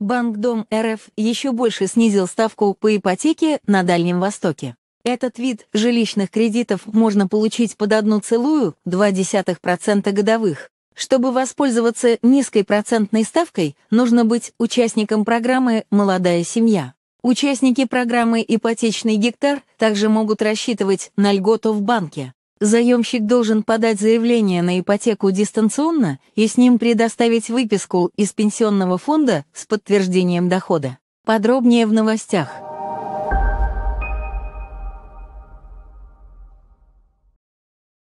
Банк Дом РФ еще больше снизил ставку по ипотеке на Дальнем Востоке. Этот вид жилищных кредитов можно получить под одну целую, 1,2% годовых. Чтобы воспользоваться низкой процентной ставкой, нужно быть участником программы «Молодая семья». Участники программы «Ипотечный гектар» также могут рассчитывать на льготу в банке. Заемщик должен подать заявление на ипотеку дистанционно и с ним предоставить выписку из пенсионного фонда с подтверждением дохода. Подробнее в новостях.